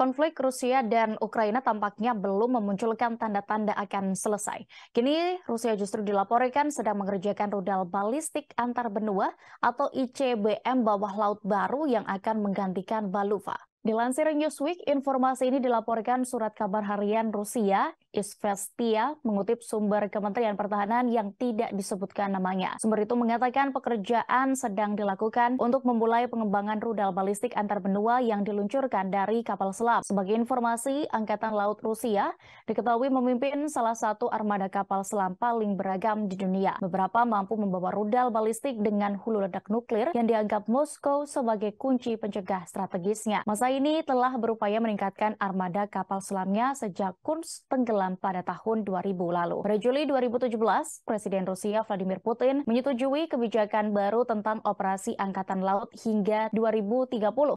konflik Rusia dan Ukraina tampaknya belum memunculkan tanda-tanda akan selesai. Kini Rusia justru dilaporkan sedang mengerjakan rudal balistik antar benua atau ICBM bawah laut baru yang akan menggantikan Baluva. Dilansir Newsweek, informasi ini dilaporkan surat kabar harian Rusia, Isvestia, mengutip sumber Kementerian Pertahanan yang tidak disebutkan namanya. Sumber itu mengatakan pekerjaan sedang dilakukan untuk memulai pengembangan rudal balistik antar benua yang diluncurkan dari kapal selam. Sebagai informasi, Angkatan Laut Rusia diketahui memimpin salah satu armada kapal selam paling beragam di dunia. Beberapa mampu membawa rudal balistik dengan hulu ledak nuklir yang dianggap Moskow sebagai kunci pencegah strategisnya. Masa ini telah berupaya meningkatkan armada kapal selamnya sejak Kursk tenggelam pada tahun 2000 lalu. Pada Juli 2017, Presiden Rusia Vladimir Putin menyetujui kebijakan baru tentang operasi angkatan laut hingga 2030